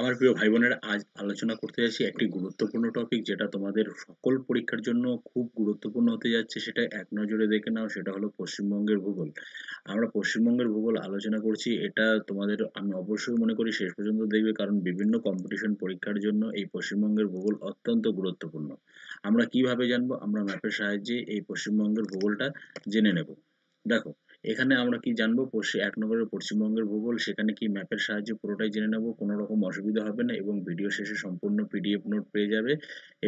আমার প্রিয় ভাই বোনেরা আজ আলোচনা করতে যাচ্ছি একটি গুরুত্বপূর্ণ টপিক যেটা তোমাদের সকল পরীক্ষার জন্য খুব গুরুত্বপূর্ণ হতে যাচ্ছে সেটা এক নজরে দেখে নাও সেটা হলো পশ্চিমবঙ্গের ভূগোল আমরা পশ্চিমবঙ্গের ভূগোল আলোচনা করছি এটা তোমাদের আমি অবশ্যই মনে করি শেষ পর্যন্ত দেখবে কারণ বিভিন্ন কম্পিটিশন পরীক্ষার জন্য এই পশ্চিমবঙ্গের ভূগোল অত্যন্ত গুরুত্বপূর্ণ আমরা কিভাবে জানবো আমরা ম্যাপের সাহায্যে এই পশ্চিমবঙ্গের ভূগোলটা জেনে নেব দেখো এখানে আমরা কি জানবো এক নম্বরে পশ্চিমবঙ্গের ভূগোল সেখানে কি ম্যাপের সাহায্যে পুরোটাই জেনে নেব কোনো রকম অসুবিধা হবে না এবং ভিডিও শেষে সম্পূর্ণ পিডিএফ নোট পেয়ে যাবে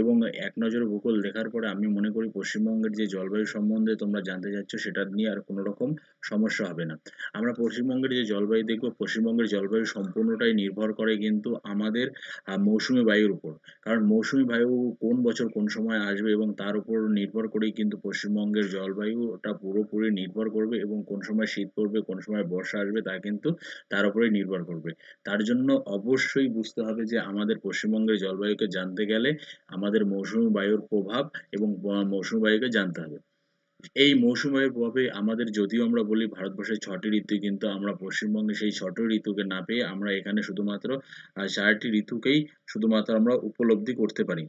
এবং এক নজরে ভূগোল দেখার পরে আমি মনে করি পশ্চিমবঙ্গের যে জলবায়ু সম্বন্ধে তোমরা জানতে যাচ্ছ সেটা নিয়ে আর কোনো রকম সমস্যা হবে না আমরা পশ্চিমবঙ্গের যে জলবায়ু দেখব পশ্চিমবঙ্গের জলবায়ু সম্পূর্ণটাই নির্ভর করে কিন্তু আমাদের মৌসুমি বায়ুর উপর কারণ মৌসুমি বায়ু কোন বছর কোন সময় আসবে এবং তার উপর নির্ভর করেই কিন্তু পশ্চিমবঙ্গের জলবায়ুটা পুরোপুরি নির্ভর করবে এবং কোন সময় শীত পড়বে কোন সময় বর্ষা আসবে তা কিন্তু তার উপরেই নির্ভর করবে তার জন্য অবশ্যই বুঝতে হবে যে আমাদের পশ্চিমবঙ্গের জলবায়ুকে জানতে গেলে আমাদের মৌসুমি বায়ুর প্রভাব এবং মৌসুমি বায়ুকে জানতে হবে এই মৌসুমের প্রভাবে আমাদের যদিও আমরা বলি ভারতবর্ষের ছটি ঋতু কিন্তু আমরা পশ্চিমবঙ্গে সেই ছটি ঋতুকে না পেয়ে আমরা এখানে শুধুমাত্র চারটি ঋতুকেই শুধুমাত্র আমরা উপলব্ধি করতে পারি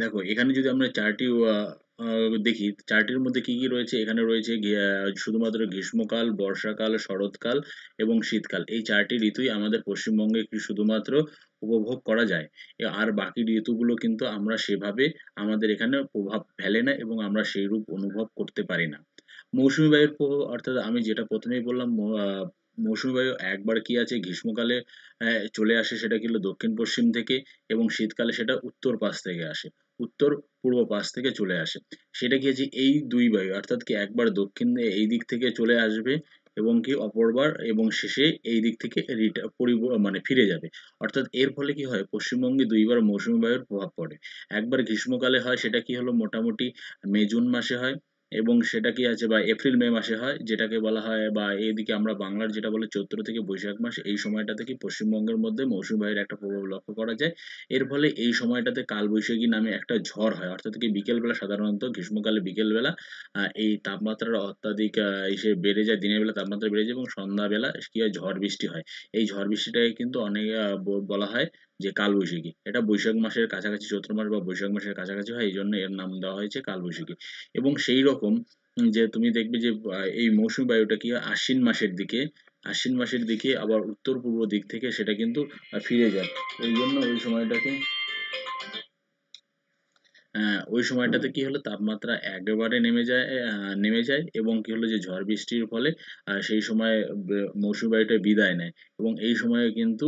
দেখো এখানে যদি আমরা চারটি দেখি চারটির মধ্যে কি কি রয়েছে এখানে রয়েছে শুধুমাত্র গ্রীষ্মকাল বর্ষাকাল শরৎকাল এবং শীতকাল এই চারটি ঋতুই আমাদের পশ্চিমবঙ্গে শুধুমাত্র উপভোগ করা যায় আর বাকি ঋতুগুলো কিন্তু আমরা সেভাবে আমাদের এখানে প্রভাব ফেলে না এবং আমরা সেইরূপ অনুভব করতে পারি না মৌসুমি বায়ুর প্রভাব অর্থাৎ আমি যেটা প্রথমেই বললাম মৌসুমি বায়ু একবার কি আছে গ্রীষ্মকালে চলে আসে সেটা কিন্তু দক্ষিণ পশ্চিম থেকে এবং শীতকালে সেটা উত্তর পাশ থেকে আসে উত্তর পূর্ব পাশ থেকে চলে আসে সেটা কি আছে এই দুই বায়ু অর্থাৎ কি একবার দক্ষিণ এই দিক থেকে চলে আসবে এবং কি অপরবার এবং শেষে এই দিক থেকে মানে ফিরে যাবে অর্থাৎ এর ফলে কি হয় পশ্চিমবঙ্গে দুইবার মৌসুমি বায়ুর প্রভাব পড়ে একবার গ্রীষ্মকালে হয় সেটা কি হলো মোটামুটি মে জুন মাসে হয় এবং সেটা কি আছে বা এপ্রিল মে মাসে হয় যেটাকে বলা হয় বা এইদিকে আমরা বাংলার যেটা বলে চৈত্র থেকে বৈশাখ মাস এই সময়টা থেকে পশ্চিমবঙ্গের মধ্যে মৌসুমী বায়ুর একটা প্রভাব লক্ষ্য করা যায় এর ফলে এই সময়টাতে কালবৈশাখী নামে একটা ঝড় হয় অর্থাৎ কি বিকেলবেলা সাধারণত গ্রীষ্মকালে বিকেলবেলা এই তাপমাত্রার অত্যাধিক এসে বেড়ে যায় দিনের বেলা তাপমাত্রা বেড়ে যায় এবং সন্ধ্যাবেলা কি হয় ঝড় বৃষ্টি হয় এই ঝড় বৃষ্টিটাকে কিন্তু অনেক বলা হয় যে কালবৈশাখী এটা বৈশাখ মাসের কাছাকাছি চৈত্র মাস বা বৈশাখ মাসের কাছাকাছি হয় এই জন্য এর নাম দেওয়া হয়েছে কালবৈশাখী এবং সেই রকম যে তুমি দেখবে যে এই মৌসুমী বায়ুটা কি হয় আশ্বিন মাসের দিকে আশ্বিন মাসের দিকে আবার উত্তর পূর্ব দিক থেকে সেটা কিন্তু ফিরে যায় এই জন্য ওই সময়টাকে ওই সময়টাতে কি হলো তাপমাত্রা একেবারে নেমে যায় নেমে যায় এবং কি হলো যে ঝড় বৃষ্টির ফলে সেই সময় মৌসুমি বায়ুটা বিদায় নেয় এবং এই সময়ে কিন্তু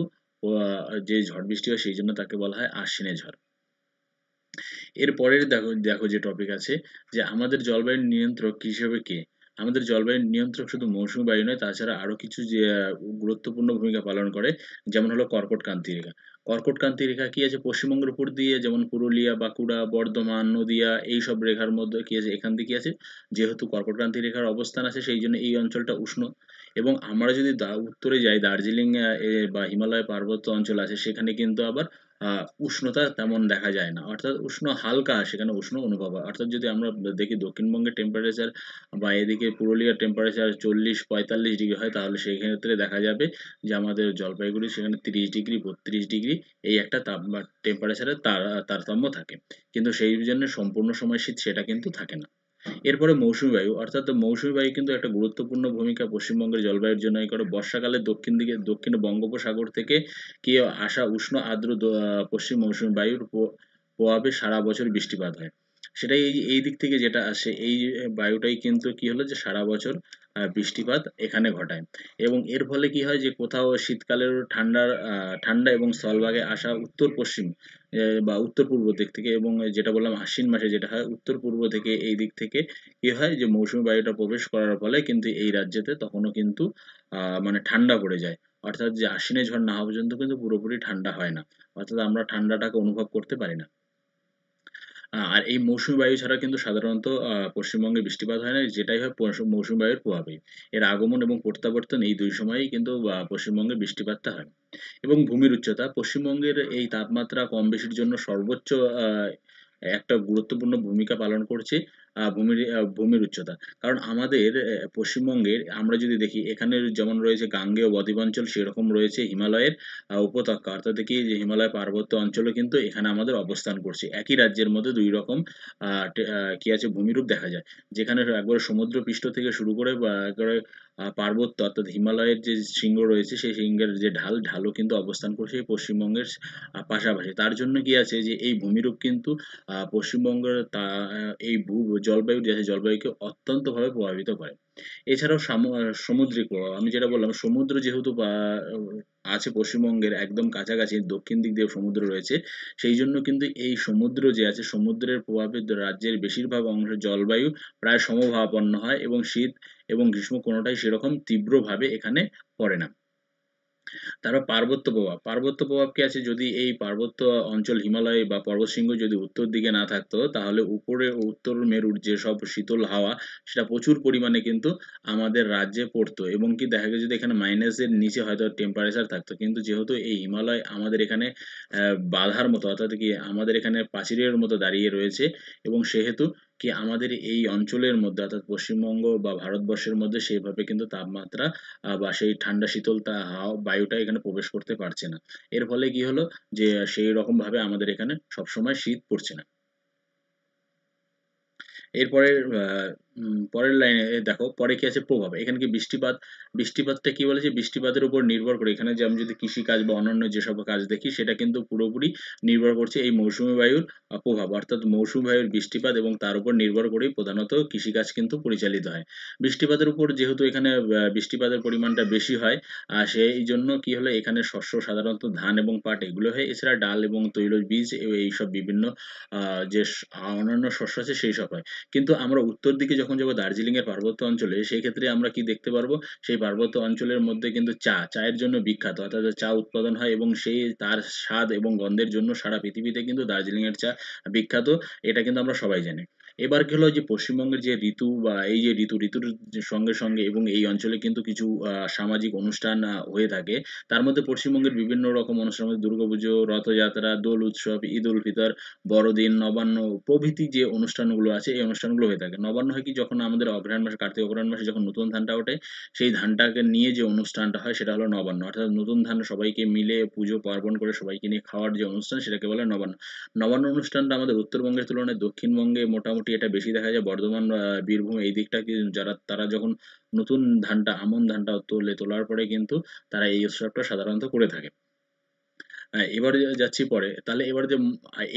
যে ঝড় বৃষ্টি হয় সেই জন্য তাকে বলা হয় আশ্বিনে ঝড় এরপরের দেখো দেখো যে টপিক আছে যে আমাদের জলবায়ু নিয়ন্ত্রক হিসেবে কে আমাদের জলবায়ু নিয়ন্ত্রক শুধু মৌসুমী বায়ু নয় তাছাড়া আরো কিছু যে গুরুত্বপূর্ণ ভূমিকা পালন করে যেমন হলো কর্কট ক্রান্তি রেখা কর্কট ক্রান্তি রেখা কি আছে পশ্চিমবঙ্গের উপর দিয়ে যেমন পুরুলিয়া বাঁকুড়া বর্ধমান নদিয়া এই সব রেখার মধ্যে কি আছে এখান থেকে আছে যেহেতু কর্কট ক্রান্তি রেখার অবস্থান আছে সেই জন্য এই অঞ্চলটা উষ্ণ এবং আমরা যদি দা উত্তরে যাই দার্জিলিং বা হিমালয় পার্বত্য অঞ্চল আছে সেখানে কিন্তু আবার উষ্ণতা তেমন দেখা যায় না অর্থাৎ উষ্ণ হালকা সেখানে উষ্ণ অনুভব হয় অর্থাৎ যদি আমরা দেখি দক্ষিণবঙ্গের টেম্পারেচার বা এদিকে পুরুলিয়ার টেম্পারেচার চল্লিশ পঁয়তাল্লিশ ডিগ্রি হয় তাহলে সেই ক্ষেত্রে দেখা যাবে যে আমাদের জলপাইগুড়ি সেখানে তিরিশ ডিগ্রি বত্রিশ ডিগ্রি এই একটা তাপ টেম্পারেচারের তারতম্য থাকে কিন্তু সেই জন্য সম্পূর্ণ সময় শীত সেটা কিন্তু থাকে না এরপরে মৌসুমী বায়ু অর্থাৎ মৌসুমী বায়ু কিন্তু একটা গুরুত্বপূর্ণ ভূমিকা পশ্চিমবঙ্গের জলবায়ুর জন্য এই করে বর্ষাকালে দক্ষিণ দিকে দক্ষিণ বঙ্গোপসাগর থেকে কি আসা উষ্ণ আর্দ্র পশ্চিম মৌসুমী বায়ুর প্রভাবে সারা বছর বৃষ্টিপাত হয় সেটাই এই এই দিক থেকে যেটা আসে এই বায়ুটাই কিন্তু কি হলো যে সারা বছর বৃষ্টিপাত এখানে ঘটায় এবং এর ফলে কি হয় যে কোথাও শীতকালের ঠান্ডার ঠান্ডা এবং স্থলভাগে আসা উত্তর পশ্চিম বা উত্তর পূর্ব দিক থেকে এবং যেটা বললাম আশ্বিন মাসে যেটা হয় উত্তর পূর্ব থেকে এই দিক থেকে কি হয় যে মৌসুমি বায়ুটা প্রবেশ করার ফলে কিন্তু এই রাজ্যেতে তখনও কিন্তু মানে ঠান্ডা পড়ে যায় অর্থাৎ যে আশ্বিনে ঝড় না হওয়া পর্যন্ত কিন্তু পুরোপুরি ঠান্ডা হয় না অর্থাৎ আমরা ঠান্ডাটাকে অনুভব করতে পারি না আর এই মৌসুমী বায়ু ছাড়া কিন্তু সাধারণত পশ্চিমবঙ্গে বৃষ্টিপাত হয় না যেটাই হয় মৌসুমী বায়ুর প্রভাবে এর আগমন এবং প্রত্যাবর্তন এই দুই সময়েই কিন্তু পশ্চিমবঙ্গে বৃষ্টিপাতটা হয় এবং ভূমির উচ্চতা পশ্চিমবঙ্গের এই তাপমাত্রা কম বেশির জন্য সর্বোচ্চ একটা গুরুত্বপূর্ণ ভূমিকা পালন করছে ভূমির ভূমির উচ্চতা কারণ আমাদের পশ্চিমবঙ্গের আমরা যদি দেখি এখানে যেমন রয়েছে গাঙ্গেয় অঞ্চল সেরকম রয়েছে হিমালয়ের উপত্যকা অর্থাৎ কি যে হিমালয় পার্বত্য অঞ্চলে কিন্তু এখানে আমাদের অবস্থান করছে একই রাজ্যের মধ্যে দুই রকম কি আছে ভূমিরূপ দেখা যায় যেখানে একবারে সমুদ্র পৃষ্ঠ থেকে শুরু করে পার্বত্য অর্থাৎ হিমালয়ের যে শৃঙ্গ রয়েছে সেই শৃঙ্গের যে ঢাল ঢালও কিন্তু অবস্থান করছে পশ্চিমবঙ্গের পাশাপাশি তার জন্য কি আছে যে এই ভূমিরূপ কিন্তু পশ্চিমবঙ্গের এই ভূ জলবায়ু যে জলবায়ুকে অত্যন্তভাবে প্রভাবিত করে এছাড়াও সামুদ্রিক প্রভাব আমি যেটা বললাম সমুদ্র যেহেতু আছে পশ্চিমবঙ্গের একদম কাছাকাছি দক্ষিণ দিক দিয়ে সমুদ্র রয়েছে সেই জন্য কিন্তু এই সমুদ্র যে আছে সমুদ্রের প্রভাবে রাজ্যের বেশিরভাগ অংশের জলবায়ু প্রায় সমভাবাপন্ন হয় এবং শীত এবং গ্রীষ্ম কোনোটাই সেরকম তীব্রভাবে এখানে পড়ে না তারপর পার্বত্য প্রভাব পার্বত্য প্রভাব কি আছে যদি এই পার্বত্য অঞ্চল হিমালয় বা পর্বতশৃঙ্গ যদি উত্তর দিকে না থাকতো তাহলে উপরে উত্তর মেরুর যে সব শীতল হাওয়া সেটা প্রচুর পরিমাণে কিন্তু আমাদের রাজ্যে পড়তো এবং কি দেখা গেছে যদি এখানে মাইনাসের নিচে হয়তো টেম্পারেচার থাকতো কিন্তু যেহেতু এই হিমালয় আমাদের এখানে বাধার মতো অর্থাৎ কি আমাদের এখানে প্রাচীরের মতো দাঁড়িয়ে রয়েছে এবং সেহেতু কি আমাদের এই অঞ্চলের মধ্যে অর্থাৎ পশ্চিমবঙ্গ বা ভারতবর্ষের মধ্যে সেইভাবে কিন্তু তাপমাত্রা বা সেই ঠান্ডা শীতলতা হাওয়া বায়ুটা এখানে প্রবেশ করতে পারছে না এর ফলে কি হলো যে সেই রকমভাবে আমাদের এখানে সবসময় শীত পড়ছে না এরপরে পরের লাইনে দেখো পরে কি আছে প্রভাব এখানে কি বৃষ্টিপাত বৃষ্টিপাতটা কি বলেছে বৃষ্টিপাতের উপর নির্ভর করে এখানে যে আমি যদি কৃষি কাজ বা অন্যান্য যেসব কাজ দেখি সেটা কিন্তু পুরোপুরি নির্ভর করছে এই মৌসুমী বায়ুর প্রভাব অর্থাৎ মৌসুমী বায়ুর বৃষ্টিপাত এবং তার উপর নির্ভর করেই প্রধানত কৃষিকাজ কিন্তু পরিচালিত হয় বৃষ্টিপাতের উপর যেহেতু এখানে বৃষ্টিপাতের পরিমাণটা বেশি হয় আর সেই জন্য কি হলো এখানে শস্য সাধারণত ধান এবং পাট এগুলো হয় এছাড়া ডাল এবং তৈল বীজ এইসব বিভিন্ন যে অন্যান্য শস্য আছে সেই সব হয় কিন্তু আমরা উত্তর দিকে যখন যাবো দার্জিলিং এর পার্বত্য অঞ্চলে সেক্ষেত্রে আমরা কি দেখতে পারবো সেই পার্বত্য অঞ্চলের মধ্যে কিন্তু চা চায়ের জন্য বিখ্যাত অর্থাৎ চা উৎপাদন হয় এবং সেই তার স্বাদ এবং গন্ধের জন্য সারা পৃথিবীতে কিন্তু দার্জিলিং এর চা বিখ্যাত এটা কিন্তু আমরা সবাই জানি এবার কি হলো যে পশ্চিমবঙ্গের যে ঋতু বা এই যে ঋতু ঋতুর সঙ্গে সঙ্গে এবং এই অঞ্চলে কিন্তু কিছু সামাজিক অনুষ্ঠান হয়ে থাকে তার মধ্যে পশ্চিমবঙ্গের বিভিন্ন রকম অনুষ্ঠান দুর্গাপুজো রথযাত্রা দোল উৎসব ঈদ উল ফিতর বড়দিন নবান্ন প্রভৃতি যে অনুষ্ঠানগুলো আছে এই অনুষ্ঠানগুলো হয়ে থাকে নবান্ন হয় কি যখন আমাদের অগ্রহায়ণ মাসে কার্তিক অগ্রহায়ণ মাসে যখন নতুন ধানটা ওঠে সেই ধানটাকে নিয়ে যে অনুষ্ঠানটা হয় সেটা হলো নবান্ন অর্থাৎ নতুন ধান সবাইকে মিলে পুজো পার্বণ করে সবাইকে নিয়ে খাওয়ার যে অনুষ্ঠান সেটাকে বলে নবান্ন নবান্ন অনুষ্ঠানটা আমাদের উত্তরবঙ্গের তুলনায় দক্ষিণবঙ্গে মোটা মোটামুটি এটা বেশি দেখা যায় বর্ধমান বীরভূম এই দিকটা যারা তারা যখন নতুন ধানটা আমন ধানটা তোলে তোলার পরে কিন্তু তারা এই উৎসবটা সাধারণত করে থাকে হ্যাঁ, এবারে যাচ্ছি পরে তাহলে এবার যে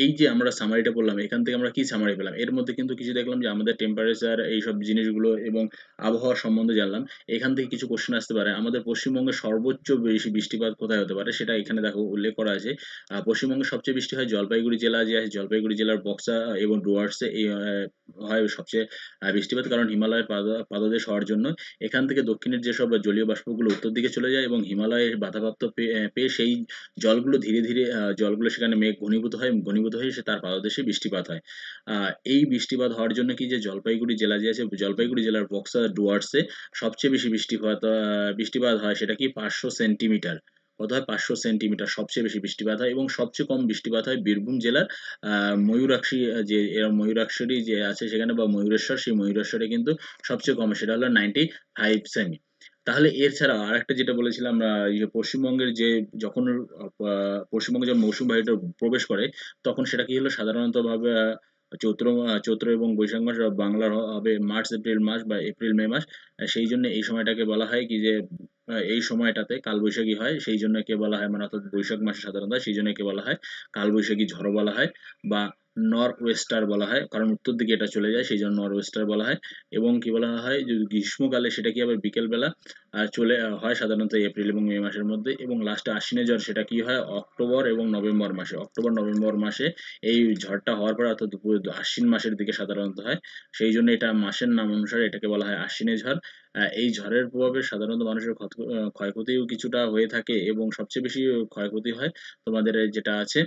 এই যে আমরা সামারিটা বললাম এখান থেকে আমরা কি সামারি পেলাম এর মধ্যে কিন্তু কিছু দেখলাম যে আমাদের টেম্পারেচার এইসব জিনিসগুলো এবং আবহাওয়া সম্বন্ধে জানলাম এখান থেকে কিছু কোশ্চেন আসতে পারে আমাদের পশ্চিমবঙ্গে সর্বোচ্চ বেশি বৃষ্টিপাত কোথায় হতে পারে সেটা এখানে দেখো উল্লেখ করা আছে পশ্চিমবঙ্গে সবচেয়ে বৃষ্টি হয় জলপাইগুড়ি জেলা যে আছে জলপাইগুড়ি জেলার বক্সা এবং ডুয়ার্সে এই হয় সবচেয়ে বৃষ্টিপাত কারণ হিমালয়ের পাদদেশ হওয়ার জন্য এখান থেকে দক্ষিণের যেসব জলীয় বাষ্পগুলো উত্তর দিকে চলে যায় এবং হিমালয়ের বাধাপ্রাপ্ত পেয়ে সেই জলগুলো ধীরে ধীরে জলগুলো সেখানে মেঘ ঘনীভূত হয় ঘনীভূত হয়ে সে তার পাদদেশে বৃষ্টিপাত হয় এই বৃষ্টিপাত হওয়ার জন্য কি যে জলপাইগুড়ি জেলা যে আছে জলপাইগুড়ি জেলার বক্সার ডুয়ার্সে সবচেয়ে বেশি বৃষ্টিপাত বৃষ্টিপাত হয় সেটা কি পাঁচশো সেন্টিমিটার কত হয় পাঁচশো সেন্টিমিটার সবচেয়ে বেশি বৃষ্টিপাত হয় এবং সবচেয়ে কম বৃষ্টিপাত হয় বীরভূম জেলার ময়ূরাক্ষী যে ময়ূরাক্ষরী যে আছে সেখানে বা ময়ূরেশ্বর সেই ময়ূরেশ্বরে কিন্তু সবচেয়ে কম সেটা হলো নাইনটি ফাইভ সেমি তাহলে এর ছাড়া আর একটা যেটা বলেছিলাম পশ্চিমবঙ্গের যে যখন পশ্চিমবঙ্গে যখন মৌসুম বায়ুটা প্রবেশ করে তখন সেটা কি হলো সাধারণত ভাবে চৈত্র চৈত্র এবং বৈশাখ মাস বাংলার হবে মার্চ এপ্রিল মাস বা এপ্রিল মে মাস সেই জন্য এই সময়টাকে বলা হয় কি যে এই সময়টাতে কালবৈশাখী হয় সেই জন্য কে বলা হয় মানে অর্থাৎ বৈশাখ মাসে সাধারণত সেই জন্য কে বলা হয় কালবৈশাখী ঝড় বলা হয় বা নর্থ ওয়েস্টার বলা হয় কারণ উত্তর দিকে এটা চলে যায় সেই জন্য নর্থ ওয়েস্টার বলা হয় এবং কি বলা হয় যদি গ্রীষ্মকালে সেটা কি আবার বিকেলবেলা আর চলে হয় সাধারণত এপ্রিল এবং মে মাসের মধ্যে এবং লাস্টে আশ্বিনে ঝড় সেটা কি হয় অক্টোবর এবং নভেম্বর মাসে অক্টোবর নভেম্বর মাসে এই ঝড়টা হওয়ার পর অর্থাৎ আশ্বিন মাসের দিকে সাধারণত হয় সেই জন্য এটা মাসের নাম অনুসারে এটাকে বলা হয় আশ্বিনে ঝড় এই ঝড়ের প্রভাবে সাধারণত মানুষের ক্ষয়ক্ষতিও কিছুটা হয়ে থাকে এবং সবচেয়ে বেশি ক্ষয়ক্ষতি হয় তোমাদের যেটা আছে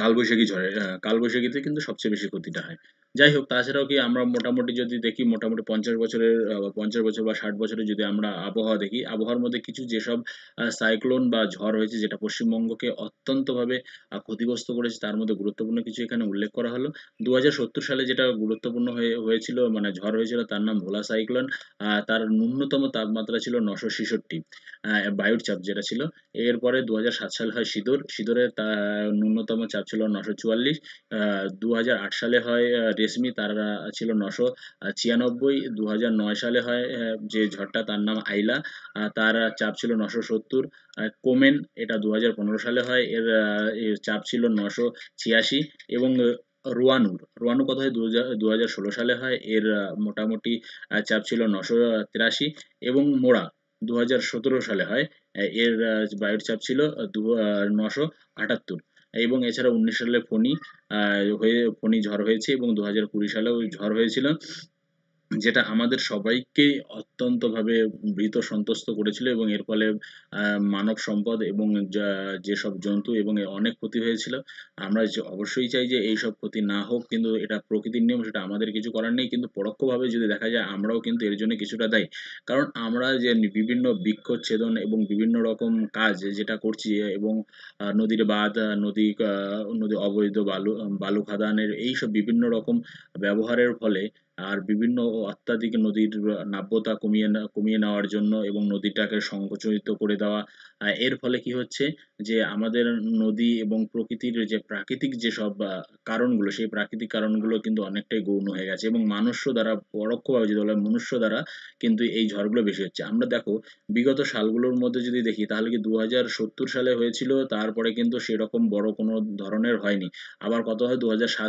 কালবৈশাখী ঝড়ে কালবৈশাখীতে কিন্তু সবচেয়ে বেশি ক্ষতিটা হয় যাই হোক তাছাড়াও কি আমরা মোটামুটি যদি দেখি মোটামুটি পঞ্চাশ বছরের পঞ্চাশ বছর বা ষাট বছরের যদি আমরা আবহাওয়া দেখি আবহাওয়ার মধ্যে কিছু যেসব সাইক্লোন বা ঝড় হয়েছে যেটা পশ্চিমবঙ্গকে অত্যন্তভাবে ক্ষতিগ্রস্ত করেছে তার মধ্যে গুরুত্বপূর্ণ কিছু এখানে উল্লেখ করা হলো দু সালে যেটা গুরুত্বপূর্ণ হয়ে হয়েছিল মানে ঝড় হয়েছিল তার নাম ভোলা সাইক্লোন তার ন্যূনতম তাপমাত্রা ছিল নশো ছেষট্টি বায়ুর চাপ যেটা ছিল এরপরে দু সাল হয় সিঁদুর সিঁদুরের তা ন্যূনতম চাপ ছিল নশো চুয়াল্লিশ সালে হয় রেশমি তারা ছিল নশো ছিয়ানব্বই দু সালে হয় যে ঝড়টা তার নাম আইলা তার চাপ ছিল নশো সত্তর কোমেন এটা দু সালে হয় এর চাপ ছিল নশো ছিয়াশি এবং রুয়ানুর রুয়ানু কত হয় দু হাজার ষোলো সালে হয় এর মোটামুটি চাপ ছিল নশো তিরাশি এবং মোড়া দু সালে হয় এর বায়ুর চাপ ছিল দু নশো আটাত্তর এবং এছাড়া উনিশ সালে ফণী হয়ে ফণী ঝড় হয়েছে এবং দু হাজার কুড়ি সালেও ঝড় হয়েছিল যেটা আমাদের সবাইকেই অত্যন্তভাবে ভীত সন্ত্রস্ত করেছিল এবং এর ফলে মানব সম্পদ এবং যেসব জন্তু এবং অনেক ক্ষতি হয়েছিল আমরা অবশ্যই চাই যে এইসব ক্ষতি না হোক কিন্তু এটা প্রকৃতির নিয়ম সেটা আমাদের কিছু করার নেই কিন্তু পরোক্ষভাবে যদি দেখা যায় আমরাও কিন্তু এর জন্য কিছুটা দায়ী কারণ আমরা যে বিভিন্ন বৃক্ষচ্ছেদন এবং বিভিন্ন রকম কাজ যেটা করছি এবং নদীর বাঁধ নদী নদী অবৈধ বালু বালু খাদানের এইসব বিভিন্ন রকম ব্যবহারের ফলে আর বিভিন্ন অত্যাধিক নদীর নাব্যতা কমিয়ে না কমিয়ে নেওয়ার জন্য এবং নদীটাকে সংকোচিত করে দেওয়া এর ফলে কি হচ্ছে যে আমাদের নদী এবং প্রকৃতির যে প্রাকৃতিক যেসব কারণগুলো সেই প্রাকৃতিক কারণগুলো কিন্তু অনেকটাই গৌণ হয়ে গেছে এবং মানুষ্য দ্বারা পরোক্ষভাবে যদি বলা মনুষ্য দ্বারা কিন্তু এই ঝড়গুলো বেশি হচ্ছে আমরা দেখো বিগত সালগুলোর মধ্যে যদি দেখি তাহলে কি দু সালে হয়েছিল তারপরে কিন্তু সেরকম বড় কোনো ধরনের হয়নি আবার কত হয় দু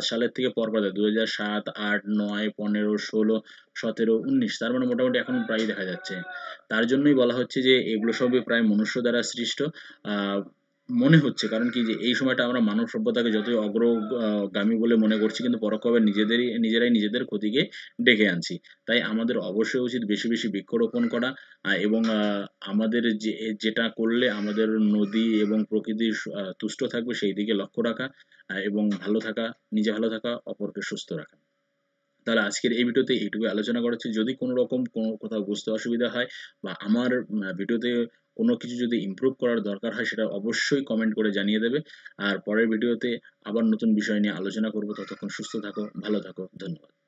সালের থেকে পর পর দুহাজার সাত আট নয় পনেরো ষোলো সতেরো উনিশ তার মানে মোটামুটি এখন প্রায় দেখা যাচ্ছে তার জন্যই বলা হচ্ছে যে এগুলো সবই প্রায় মনুষ্য দ্বারা দ্বারা সৃষ্ট মনে হচ্ছে কারণ কি যে এই সময়টা আমরা মানব সভ্যতাকে যতই অগ্রগামী বলে মনে করছি কিন্তু পরোক্ষভাবে নিজেদেরই নিজেরাই নিজেদের ক্ষতিকে ডেকে আনছি তাই আমাদের অবশ্যই উচিত বেশি বেশি বৃক্ষরোপণ করা এবং আমাদের যে যেটা করলে আমাদের নদী এবং প্রকৃতি তুষ্ট থাকবে সেই দিকে লক্ষ্য রাখা এবং ভালো থাকা নিজে ভালো থাকা অপরকে সুস্থ রাখা তাহলে আজকের এই ভিডিওতে এইটুকু আলোচনা করা হচ্ছে যদি কোনো রকম কোনো কোথাও বুঝতে অসুবিধা হয় বা আমার ভিডিওতে কোনো কিছু যদি ইম্প্রুভ করার দরকার হয় সেটা অবশ্যই কমেন্ট করে জানিয়ে দেবে আর পরের ভিডিওতে আবার নতুন বিষয় নিয়ে আলোচনা করবো ততক্ষণ সুস্থ থাকো ভালো থাকো ধন্যবাদ